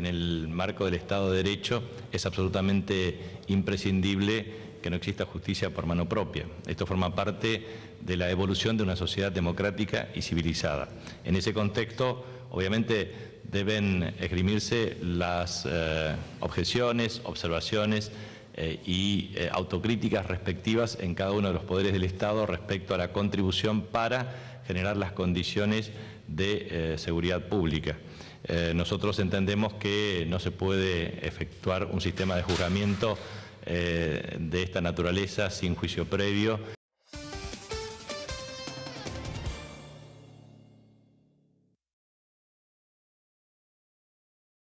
en el marco del Estado de Derecho es absolutamente imprescindible que no exista justicia por mano propia. Esto forma parte de la evolución de una sociedad democrática y civilizada. En ese contexto, obviamente, deben esgrimirse las eh, objeciones, observaciones eh, y eh, autocríticas respectivas en cada uno de los poderes del Estado respecto a la contribución para generar las condiciones de eh, seguridad pública. nosotros entendemos que no se puede efectuar un sistema de juzgamiento de esta naturaleza sin juicio previo.